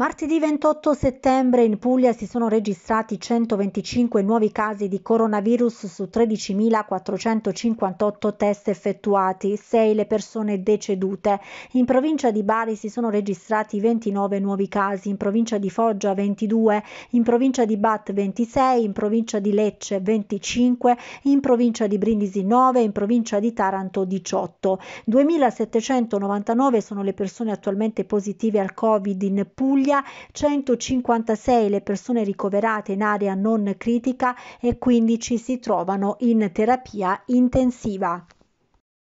Martedì 28 settembre in Puglia si sono registrati 125 nuovi casi di coronavirus su 13.458 test effettuati, 6 le persone decedute. In provincia di Bari si sono registrati 29 nuovi casi, in provincia di Foggia 22, in provincia di Bat 26, in provincia di Lecce 25, in provincia di Brindisi 9, in provincia di Taranto 18. 2.799 sono le persone attualmente positive al Covid in Puglia Italia, 156 le persone ricoverate in area non critica e 15 si trovano in terapia intensiva.